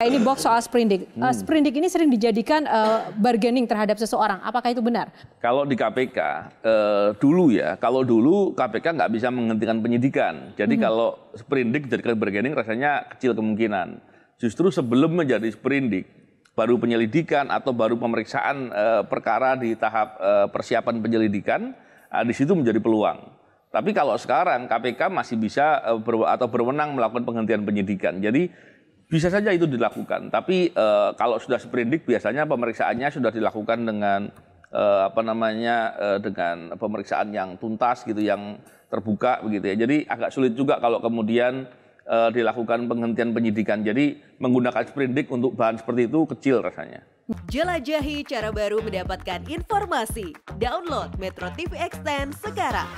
Nah, ini box soal sprindik. Eh, hmm. Uh, sprindik ini sering dijadikan uh, bargaining terhadap seseorang. Apakah itu benar? Kalau di KPK uh, eh, dulu ya, kalau dulu KPK nggak bisa menghentikan penyidikan. Jadi hmm. kalau sprindik dijadikan bargaining rasanya kecil kemungkinan. Justru sebelum menjadi sprindik, baru penyelidikan atau baru pemeriksaan uh, perkara di tahap uh, persiapan penyelidikan, uh, di situ menjadi peluang. Tapi kalau sekarang KPK masih bisa atau berwenang melakukan penghentian penyidikan. Jadi bisa saja itu dilakukan, tapi e, kalau sudah seperindik biasanya pemeriksaannya sudah dilakukan dengan e, apa namanya e, dengan pemeriksaan yang tuntas gitu, yang terbuka begitu ya. Jadi agak sulit juga kalau kemudian e, dilakukan penghentian penyidikan. Jadi menggunakan seperindik untuk bahan seperti itu kecil rasanya. Jelajahi cara baru mendapatkan informasi. Download Metro TV Extend sekarang.